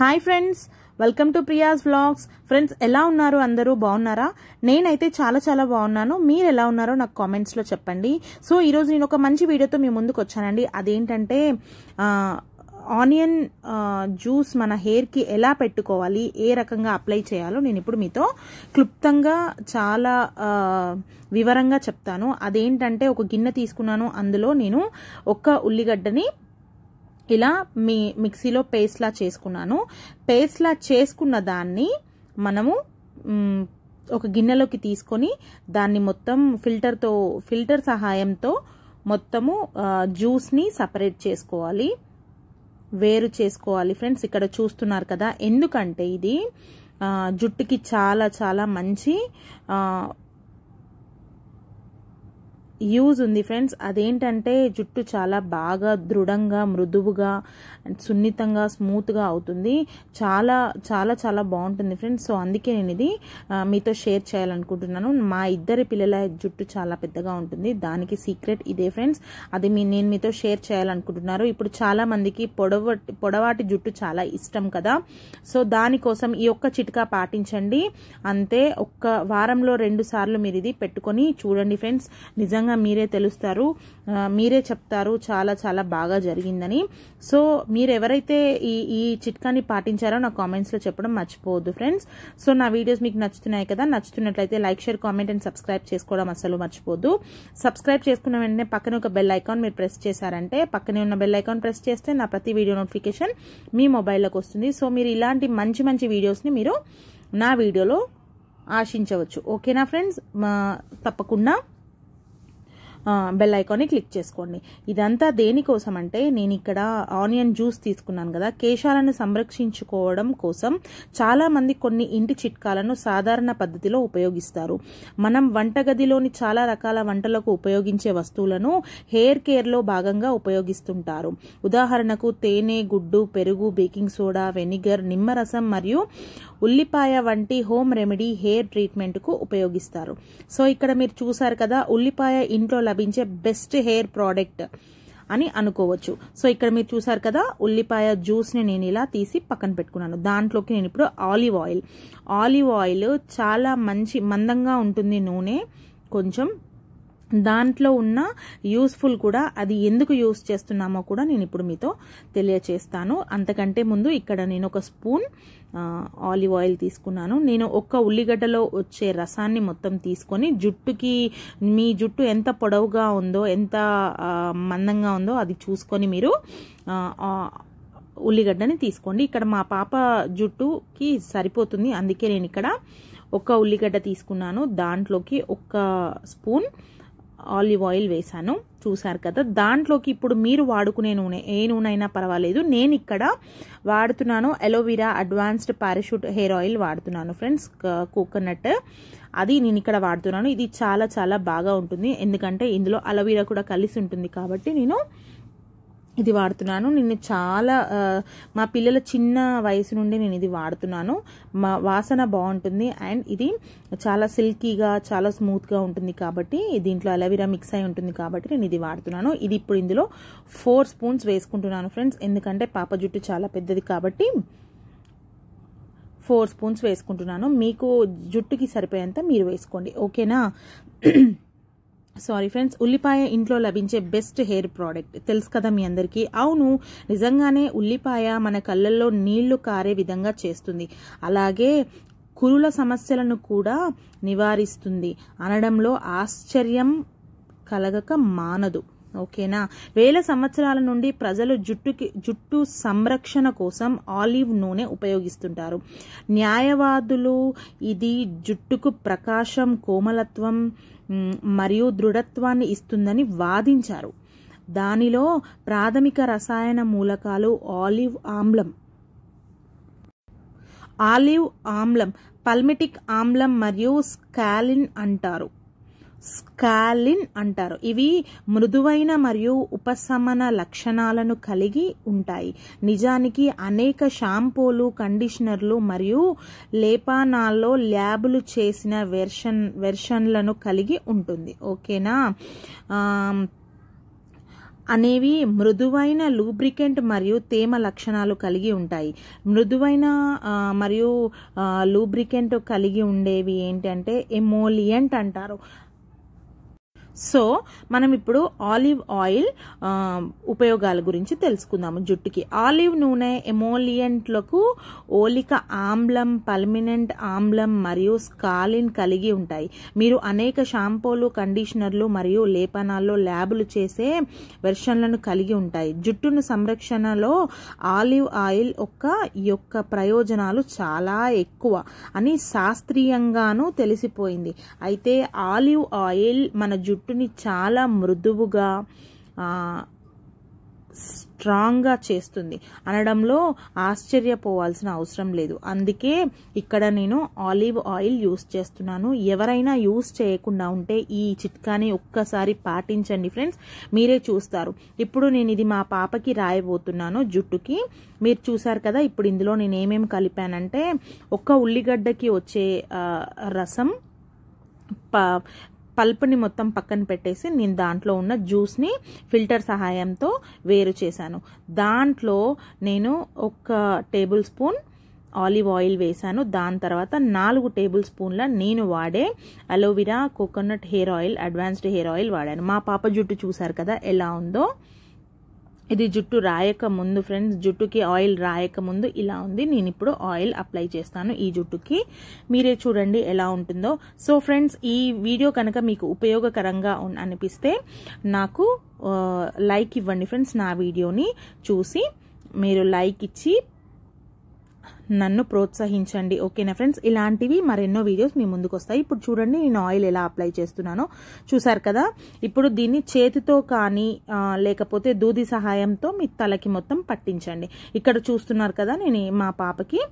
hi friends welcome to Priya's vlogs friends ఎలా ఉన్నారు అందరూ బాగున్నారా నేనైతే చాలా చాలా బాగున్నాను మీరు ఎలా ఉన్నారో నాకు కామెంట్స్లో చెప్పండి సో ఈరోజు నేను ఒక మంచి వీడియోతో మీ ముందుకు వచ్చానండి అదేంటంటే ఆనియన్ జ్యూస్ మన హెయిర్కి ఎలా పెట్టుకోవాలి ఏ రకంగా అప్లై చేయాలో నేను ఇప్పుడు మీతో క్లుప్తంగా చాలా వివరంగా చెప్తాను అదేంటంటే ఒక గిన్నె తీసుకున్నాను అందులో నేను ఒక ఉల్లిగడ్డని ఇలా మీ మిక్సీలో పేస్ట్లా చేసుకున్నాను పేస్ట్లా చేసుకున్న దాన్ని మనము ఒక గిన్నెలోకి తీసుకొని దాన్ని మొత్తం ఫిల్టర్తో ఫిల్టర్ సహాయంతో మొత్తము జ్యూస్ని సపరేట్ చేసుకోవాలి వేరు చేసుకోవాలి ఫ్రెండ్స్ ఇక్కడ చూస్తున్నారు కదా ఎందుకంటే ఇది జుట్టుకి చాలా చాలా మంచి యూజ్ ఉంది ఫ్రెండ్స్ అదేంటంటే జుట్టు చాలా బాగా దృఢంగా మృదువుగా సున్నితంగా స్మూత్గా అవుతుంది చాలా చాలా చాలా బాగుంటుంది ఫ్రెండ్స్ సో అందుకే నేను ఇది మీతో షేర్ చేయాలనుకుంటున్నాను మా ఇద్దరి పిల్లల జుట్టు చాలా పెద్దగా ఉంటుంది దానికి సీక్రెట్ ఇదే ఫ్రెండ్స్ అది మీ నేను మీతో షేర్ చేయాలనుకుంటున్నారు ఇప్పుడు చాలా మందికి పొడవటి పొడవాటి జుట్టు చాలా ఇష్టం కదా సో దానికోసం ఈ ఒక్క చిట్కా పాటించండి అంతే ఒక్క వారంలో రెండు సార్లు మీరు ఇది పెట్టుకొని చూడండి ఫ్రెండ్స్ నిజంగా ఖచ్చితంగా మీరే తెలుస్తారు మీరే చెప్తారు చాలా చాలా బాగా జరిగిందని సో మీరు ఎవరైతే ఈ ఈ చిట్కాని పాటించారో నా కామెంట్స్లో చెప్పడం మర్చిపోవద్దు ఫ్రెండ్స్ సో నా వీడియోస్ మీకు నచ్చుతున్నాయి కదా నచ్చుతున్నట్లయితే like share comment and subscribe చేసుకోవడం అసలు మర్చిపోద్దు సబ్స్క్రైబ్ చేసుకున్న వెంటనే పక్కన ఒక బెల్ ఐకాన్ మీరు ప్రెస్ చేశారంటే పక్కనే ఉన్న బెల్ ఐకాన్ ప్రెస్ చేస్తే నా ప్రతి వీడియో నోటిఫికేషన్ మీ మొబైల్లోకి వస్తుంది సో మీరు ఇలాంటి మంచి మంచి వీడియోస్ని మీరు నా వీడియోలో ఆశించవచ్చు ఓకేనా ఫ్రెండ్స్ తప్పకుండా బెల్ ఐకాన్ని క్లిక్ చేసుకోండి ఇదంతా దేనికోసం అంటే నేను ఇక్కడ ఆనియన్ జ్యూస్ తీసుకున్నాను కదా కేశాలను సంరక్షించుకోవడం కోసం చాలామంది కొన్ని ఇంటి చిట్కాలను సాధారణ పద్ధతిలో ఉపయోగిస్తారు మనం వంటగదిలోని చాలా రకాల వంటలకు ఉపయోగించే వస్తువులను హెయిర్ కేర్లో భాగంగా ఉపయోగిస్తుంటారు ఉదాహరణకు తేనె గుడ్డు పెరుగు బేకింగ్ సోడా వెనిగర్ నిమ్మరసం మరియు ఉల్లిపాయ వంటి హోమ్ రెమెడీ హెయిర్ ట్రీట్మెంట్కు ఉపయోగిస్తారు సో ఇక్కడ మీరు చూసారు కదా ఉల్లిపాయ ఇంట్లో లభించే బెస్ట్ హెయిర్ ప్రోడక్ట్ అని అనుకోవచ్చు సో ఇక్కడ మీరు చూసారు కదా ఉల్లిపాయ జ్యూస్ని నేను ఇలా తీసి పక్కన పెట్టుకున్నాను దాంట్లోకి నేను ఇప్పుడు ఆలివ్ ఆయిల్ ఆలివ్ ఆయిల్ చాలా మంచి మందంగా ఉంటుంది నూనె కొంచెం దాంట్లో ఉన్న యూస్ఫుల్ కూడా అది ఎందుకు యూస్ చేస్తున్నామో కూడా నేను ఇప్పుడు మీతో తెలియచేస్తాను అంతకంటే ముందు ఇక్కడ నేను ఒక స్పూన్ ఆలివ్ ఆయిల్ తీసుకున్నాను నేను ఒక్క ఉల్లిగడ్డలో వచ్చే రసాన్ని మొత్తం తీసుకొని జుట్టుకి మీ జుట్టు ఎంత పొడవుగా ఉందో ఎంత మందంగా ఉందో అది చూసుకొని మీరు ఉల్లిగడ్డని తీసుకోండి ఇక్కడ మా పాప జుట్టుకి సరిపోతుంది అందుకే నేను ఇక్కడ ఒక ఉల్లిగడ్డ తీసుకున్నాను దాంట్లోకి ఒక్క స్పూన్ ఆలివ్ ఆయిల్ వేశాను చూసారు కదా దాంట్లోకి ఇప్పుడు మీరు వాడుకునే నూనె ఏ నూనె అయినా పర్వాలేదు నేను ఇక్కడ వాడుతున్నాను aloe vera advanced Parachute hair oil వాడుతున్నాను ఫ్రెండ్స్ కోకోనట్ అది నేను ఇక్కడ వాడుతున్నాను ఇది చాలా చాలా బాగా ఉంటుంది ఎందుకంటే ఇందులో అలోవీరా కూడా కలిసి ఉంటుంది కాబట్టి నేను ఇది వాడుతున్నాను నేను చాలా మా పిల్లల చిన్న వయసు నుండి నేను ఇది వాడుతున్నాను మా వాసన బాగుంటుంది అండ్ ఇది చాలా సిల్కీగా చాలా స్మూత్గా ఉంటుంది కాబట్టి దీంట్లో అలవిరా మిక్స్ అయి ఉంటుంది కాబట్టి నేను ఇది వాడుతున్నాను ఇది ఇప్పుడు ఇందులో ఫోర్ స్పూన్స్ వేసుకుంటున్నాను ఫ్రెండ్స్ ఎందుకంటే పాప జుట్టు చాలా పెద్దది కాబట్టి ఫోర్ స్పూన్స్ వేసుకుంటున్నాను మీకు జుట్టుకి సరిపోయేంత మీరు వేసుకోండి ఓకేనా సారీ ఫ్రెండ్స్ ఉల్లిపాయ ఇంట్లో లభించే బెస్ట్ హెయిర్ ప్రోడక్ట్ తెలుసు కదా మీ అందరికీ అవును నిజంగానే ఉల్లిపాయ మన కళ్ళల్లో నీళ్లు కారే విధంగా చేస్తుంది అలాగే కురుల సమస్యలను కూడా నివారిస్తుంది అనడంలో ఆశ్చర్యం కలగక మానదు ఓకేనా వేల సంవత్సరాల నుండి ప్రజలు జుట్టుకి జుట్టు సంరక్షణ కోసం ఆలివ్ నూనె ఉపయోగిస్తుంటారు న్యాయవాదులు ఇది జుట్టుకు ప్రకాశం కోమలత్వం మరియు దృఢత్వాన్ని ఇస్తుందని వాదించారు దానిలో ప్రాథమిక రసాయన మూలకాలు ఆలివ్ ఆమ్లం ఆలివ్ ఆమ్లం పల్మిటిక్ ఆమ్లం మరియు స్కాలిన్ అంటారు స్కాలిన్ అంటారు ఇవి మృదువైన మరియు ఉపశమన లక్షణాలను కలిగి ఉంటాయి నిజానికి అనేక షాంపూలు కండిషనర్లు మరియు లేపానాల్లో ల్యాబులు చేసిన వెర్షన్ వెర్షన్లను కలిగి ఉంటుంది ఓకేనా అనేవి మృదువైన లూబ్రికెంట్ మరియు తేమ లక్షణాలు కలిగి ఉంటాయి మృదువైన మరియు లూబ్రికెంట్ కలిగి ఉండేవి ఏంటంటే ఎమోలియంట్ అంటారు సో మనం ఇప్పుడు ఆలివ్ ఆయిల్ ఉపయోగాల గురించి తెలుసుకుందాము జుట్టుకి ఆలివ్ నూనె ఎమోలియంట్లకు ఓలిక ఆమ్లం పల్మినెంట్ ఆమ్లం మరియు స్కాలిన్ కలిగి ఉంటాయి మీరు అనేక షాంపూలు కండిషనర్లు మరియు లేపనాల్లో ల్యాబులు చేసే వెర్షన్లను కలిగి ఉంటాయి జుట్టును సంరక్షణలో ఆలివ్ ఆయిల్ యొక్క యొక్క ప్రయోజనాలు చాలా ఎక్కువ అని శాస్త్రీయంగానూ తెలిసిపోయింది అయితే ఆలివ్ ఆయిల్ మన జుట్టు జుట్టుని చాలా మృదువుగా స్ట్రాంగ్గా చేస్తుంది అనడంలో ఆశ్చర్యపోవాల్సిన అవసరం లేదు అందుకే ఇక్కడ నేను ఆలివ్ ఆయిల్ యూస్ చేస్తున్నాను ఎవరైనా యూస్ చేయకుండా ఉంటే ఈ చిట్కాని ఒక్కసారి పాటించండి ఫ్రెండ్స్ మీరే చూస్తారు ఇప్పుడు నేను ఇది మా పాపకి రాయబోతున్నాను జుట్టుకి మీరు చూసారు కదా ఇప్పుడు ఇందులో నేను ఏమేమి కలిపానంటే ఒక్క ఉల్లిగడ్డకి వచ్చే రసం పల్ప్ని మొత్తం పక్కన పెట్టేసి నేను దాంట్లో ఉన్న జ్యూస్ని ఫిల్టర్ సహాయంతో వేరు చేశాను దాంట్లో నేను ఒక టేబుల్ స్పూన్ ఆలివ్ ఆయిల్ వేశాను దాని తర్వాత నాలుగు టేబుల్ స్పూన్ల నేను వాడే aloe vera coconut hair oil advanced hair oil వాడాను మా పాప జుట్టు చూసారు కదా ఎలా ఉందో ఇది జుట్టు రాయక ముందు ఫ్రెండ్స్ జుట్టుకి ఆయిల్ రాయక ముందు ఇలా ఉంది నేను ఇప్పుడు ఆయిల్ అప్లై చేస్తాను ఈ జుట్టుకి మీరే చూడండి ఎలా ఉంటుందో సో ఫ్రెండ్స్ ఈ వీడియో కనుక మీకు ఉపయోగకరంగా అనిపిస్తే నాకు లైక్ uh, ఇవ్వండి ఫ్రెండ్స్ నా వీడియోని చూసి మీరు లైక్ ఇచ్చి నన్ను ప్రోత్సహించండి ఓకేనా ఫ్రెండ్స్ ఇలాంటివి మరెన్నో వీడియోస్ మీ ముందుకు వస్తాయి ఇప్పుడు చూడండి నేను ఆయిల్ ఎలా అప్లై చేస్తున్నానో చూసారు కదా ఇప్పుడు దీన్ని చేతితో కానీ లేకపోతే దూది సహాయంతో మీ తలకి మొత్తం పట్టించండి ఇక్కడ చూస్తున్నారు కదా నేను మా పాపకి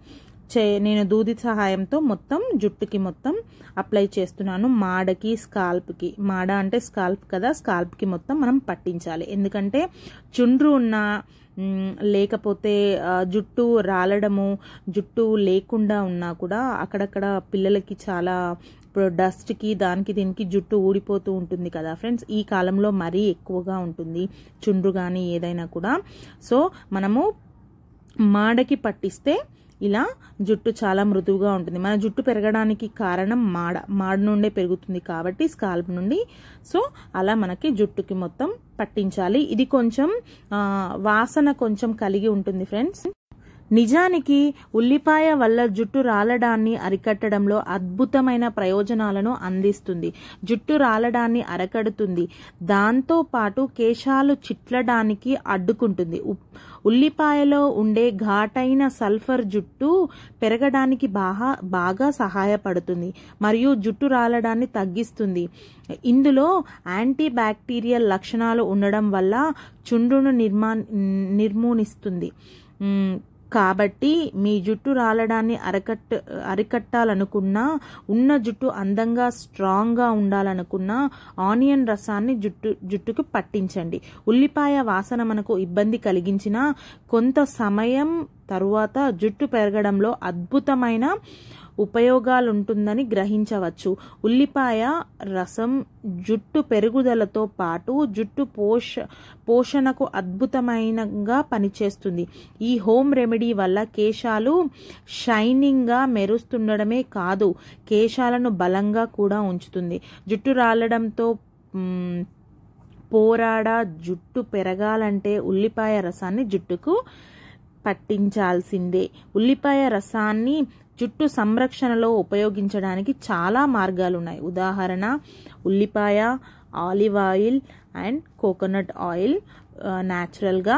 చే నేను దూది సహాయంతో మొత్తం జుట్టుకి మొత్తం అప్లై చేస్తున్నాను మాడకి స్కాల్ప్కి మాడ అంటే స్కాల్ప్ కదా స్కాల్ప్కి మొత్తం మనం పట్టించాలి ఎందుకంటే చుండ్రు ఉన్న లేకపోతే జుట్టు రాలడము జుట్టు లేకుండా ఉన్నా కూడా అక్కడక్కడ పిల్లలకి చాలా ఇప్పుడు డస్ట్కి దానికి దీనికి జుట్టు ఊడిపోతూ ఉంటుంది కదా ఫ్రెండ్స్ ఈ కాలంలో మరీ ఎక్కువగా ఉంటుంది చుండ్రు కానీ ఏదైనా కూడా సో మనము మాడకి పట్టిస్తే ఇలా జుట్టు చాలా మృదువుగా ఉంటుంది మన జుట్టు పెరగడానికి కారణం మాడ మాడ నుండే పెరుగుతుంది కాబట్టి స్కాల్ప్ నుండి సో అలా మనకి జుట్టుకి మొత్తం పట్టించాలి ఇది కొంచెం వాసన కొంచెం కలిగి ఉంటుంది ఫ్రెండ్స్ నిజానికి ఉల్లిపాయ వల్ల జుట్టు రాలడాన్ని అరికట్టడంలో అద్భుతమైన ప్రయోజనాలను అందిస్తుంది జుట్టు రాలడాన్ని అరకడుతుంది దాంతోపాటు కేశాలు చిట్లడానికి అడ్డుకుంటుంది ఉల్లిపాయలో ఉండే ఘాటైన సల్ఫర్ జుట్టు పెరగడానికి బాగా బాగా సహాయపడుతుంది మరియు జుట్టు రాలడాన్ని తగ్గిస్తుంది ఇందులో యాంటీ బ్యాక్టీరియల్ లక్షణాలు ఉండడం వల్ల చుండ్రును నిర్మా నిర్మూనిస్తుంది కాబట్టి మీ జుట్టు రాలడాన్ని అరకట్ అరికట్టాలనుకున్నా ఉన్న జుట్టు అందంగా స్ట్రాంగ్గా ఉండాలనుకున్నా ఆనియన్ రసాన్ని జుట్టు జుట్టుకు పట్టించండి ఉల్లిపాయ వాసన మనకు ఇబ్బంది కలిగించినా కొంత సమయం తరువాత జుట్టు పెరగడంలో అద్భుతమైన ఉపయోగాలుంటుందని గ్రహించవచ్చు ఉల్లిపాయ రసం జుట్టు పెరుగుదలతో పాటు జుట్టు పోష పోషణకు అద్భుతమైనగా పనిచేస్తుంది ఈ హోమ్ రెమెడీ వల్ల కేశాలు షైనింగ్గా మెరుస్తుండడమే కాదు కేశాలను బలంగా కూడా ఉంచుతుంది జుట్టు రాలడంతో పోరాడ జుట్టు పెరగాలంటే ఉల్లిపాయ రసాన్ని జుట్టుకు పట్టించాల్సిందే ఉల్లిపాయ రసాన్ని జుట్టు సంరక్షణలో ఉపయోగించడానికి చాలా మార్గాలు ఉన్నాయి ఉదాహరణ ఉల్లిపాయ olive oil and coconut oil న్యాచురల్గా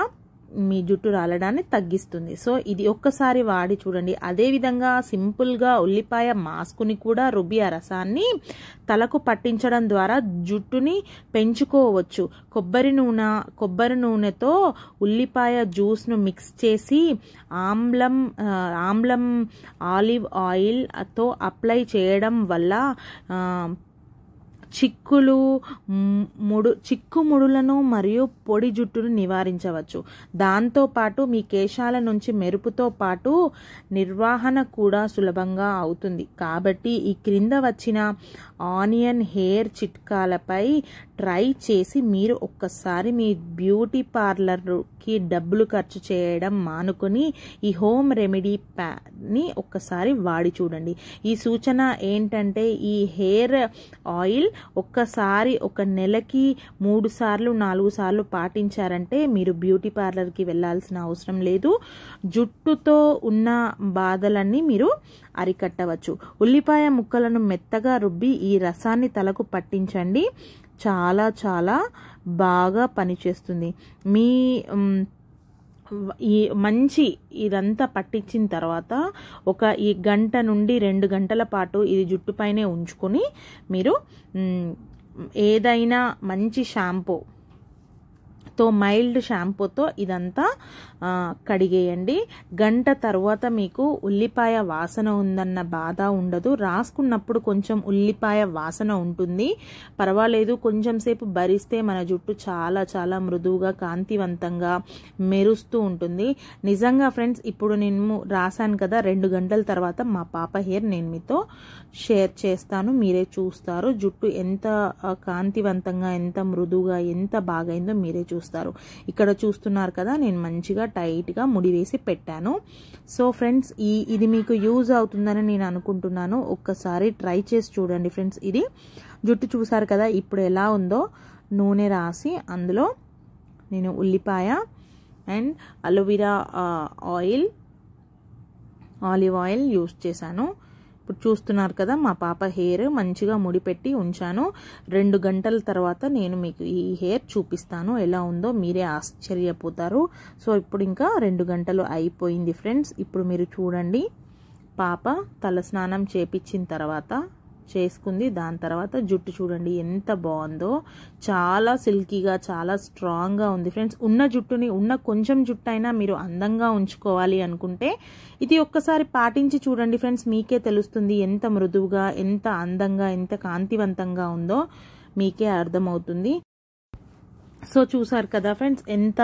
మీ జుట్టు రాలడాన్ని తగ్గిస్తుంది సో ఇది ఒక్కసారి వాడి చూడండి అదేవిధంగా సింపుల్గా ఉల్లిపాయ మాస్కుని కూడా రుబ్బి ఆ రసాన్ని తలకు పట్టించడం ద్వారా జుట్టుని పెంచుకోవచ్చు కొబ్బరి నూనె కొబ్బరి నూనెతో ఉల్లిపాయ జ్యూస్ను మిక్స్ చేసి ఆమ్లం ఆమ్లం ఆలివ్ ఆయిల్తో అప్లై చేయడం వల్ల చిక్కులు ముడు చిక్కు ముడులను మరియు పొడి జుట్టును నివారించవచ్చు దాంతోపాటు మీ కేశాల నుంచి మెరుపుతో పాటు నిర్వహణ కూడా సులభంగా అవుతుంది కాబట్టి ఈ క్రింద వచ్చిన ఆనియన్ హెయిర్ చిట్కాలపై ట్రై చేసి మీరు ఒక్కసారి మీ బ్యూటీ పార్లర్కి డబ్బులు ఖర్చు చేయడం మానుకొని ఈ హోమ్ రెమెడీ ప్యాని ఒక్కసారి వాడి చూడండి ఈ సూచన ఏంటంటే ఈ హెయిర్ ఆయిల్ ఒక్కసారి ఒక నెలకి మూడు సార్లు నాలుగు సార్లు పాటించారంటే మీరు బ్యూటీ పార్లర్కి వెళ్ళాల్సిన అవసరం లేదు జుట్టుతో ఉన్న బాధలన్నీ మీరు అరికట్టవచ్చు ఉల్లిపాయ ముక్కలను మెత్తగా రుబ్బి ఈ రసాన్ని తలకు పట్టించండి చాలా చాలా బాగా పనిచేస్తుంది మీ ఈ మంచి ఇదంతా పట్టించిన తర్వాత ఒక ఈ గంట నుండి రెండు గంటల పాటు ఇది జుట్టుపైనే ఉంచుకొని మీరు ఏదైనా మంచి షాంపూ తో మైల్డ్ షాంపూతో ఇదంతా కడిగేయండి గంట తర్వాత మీకు ఉల్లిపాయ వాసన ఉందన్న బాధ ఉండదు రాసుకున్నప్పుడు కొంచెం ఉల్లిపాయ వాసన ఉంటుంది పర్వాలేదు కొంచెం సేపు భరిస్తే మన జుట్టు చాలా చాలా మృదువుగా కాంతివంతంగా మెరుస్తూ ఉంటుంది నిజంగా ఫ్రెండ్స్ ఇప్పుడు నేను రాశాను కదా రెండు గంటల తర్వాత మా పాప హెయిర్ నేను మీతో షేర్ చేస్తాను మీరే చూస్తారు జుట్టు ఎంత కాంతివంతంగా ఎంత మృదువుగా ఎంత బాగైందో మీరే చూస్తారు వస్తారు ఇక్కడ చూస్తున్నారు కదా నేను మంచిగా టైట్గా ముడి వేసి పెట్టాను సో ఫ్రెండ్స్ ఈ ఇది మీకు యూజ్ అవుతుందని నేను అనుకుంటున్నాను ఒక్కసారి ట్రై చేసి చూడండి ఫ్రెండ్స్ ఇది జుట్టు చూసారు కదా ఇప్పుడు ఎలా ఉందో నూనె రాసి అందులో నేను ఉల్లిపాయ and aloe vera oil olive oil use చేశాను ఇప్పుడు చూస్తున్నారు కదా మా పాప హెయిర్ మంచిగా ముడిపెట్టి ఉంచాను రెండు గంటల తర్వాత నేను మీకు ఈ హెయిర్ చూపిస్తాను ఎలా ఉందో మీరే ఆశ్చర్యపోతారు సో ఇప్పుడు ఇంకా రెండు గంటలు అయిపోయింది ఫ్రెండ్స్ ఇప్పుడు మీరు చూడండి పాప తలస్నానం చేపించిన తర్వాత చేసుకుంది దాని తర్వాత జుట్టు చూడండి ఎంత బాగుందో చాలా సిల్కీగా చాలా స్ట్రాంగ్గా ఉంది ఫ్రెండ్స్ ఉన్న జుట్టుని ఉన్న కొంచెం జుట్టు అయినా మీరు అందంగా ఉంచుకోవాలి అనుకుంటే ఇది ఒక్కసారి పాటించి చూడండి ఫ్రెండ్స్ మీకే తెలుస్తుంది ఎంత మృదువుగా ఎంత అందంగా ఎంత కాంతివంతంగా ఉందో మీకే అర్థమవుతుంది సో చూసారు కదా ఫ్రెండ్స్ ఎంత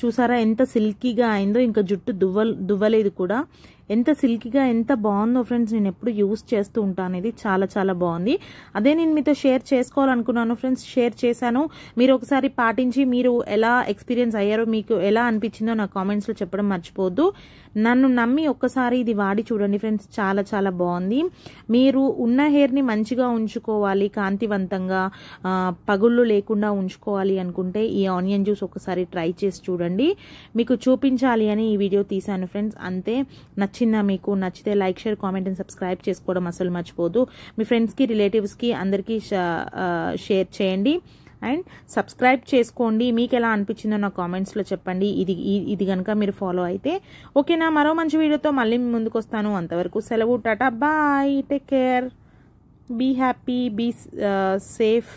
చూసారా ఎంత సిల్కీగా అయిందో ఇంకా జుట్టు దువ్వ దువ్వలేదు కూడా ఎంత సిల్కీగా ఎంత బాగుందో ఫ్రెండ్స్ నేను ఎప్పుడు యూస్ చేస్తూ ఉంటాను ఇది చాలా చాలా బాగుంది అదే నేను మీతో షేర్ చేసుకోవాలనుకున్నాను ఫ్రెండ్స్ షేర్ చేశాను మీరు ఒకసారి పాటించి మీరు ఎలా ఎక్స్పీరియన్స్ అయ్యారో మీకు ఎలా అనిపించిందో నా కామెంట్స్లో చెప్పడం మర్చిపోవద్దు నన్ను నమ్మి ఒక్కసారి ఇది వాడి చూడండి ఫ్రెండ్స్ చాలా చాలా బాగుంది మీరు ఉన్న హెయిర్ని మంచిగా ఉంచుకోవాలి కాంతివంతంగా పగుళ్ళు లేకుండా ఉంచుకోవాలి అనుకుంటే ఈ ఆనియన్ జ్యూస్ ఒకసారి ట్రై చేసి చూడండి మీకు చూపించాలి అని ఈ వీడియో తీశాను ఫ్రెండ్స్ అంతే నచ్చిందా మీకు నచ్చితే లైక్ షేర్ కామెంట్ అని సబ్స్క్రైబ్ చేసుకోవడం అసలు మర్చిపోదు మీ ఫ్రెండ్స్కి రిలేటివ్స్కి అందరికీ షేర్ చేయండి అండ్ సబ్స్క్రైబ్ చేసుకోండి మీకు ఎలా అనిపించిందో నా కామెంట్స్లో చెప్పండి ఇది ఇది కనుక మీరు ఫాలో అయితే ఓకేనా మరో మంచి వీడియోతో మళ్ళీ ముందుకు వస్తాను అంతవరకు సెలవు tata bye take care be happy be safe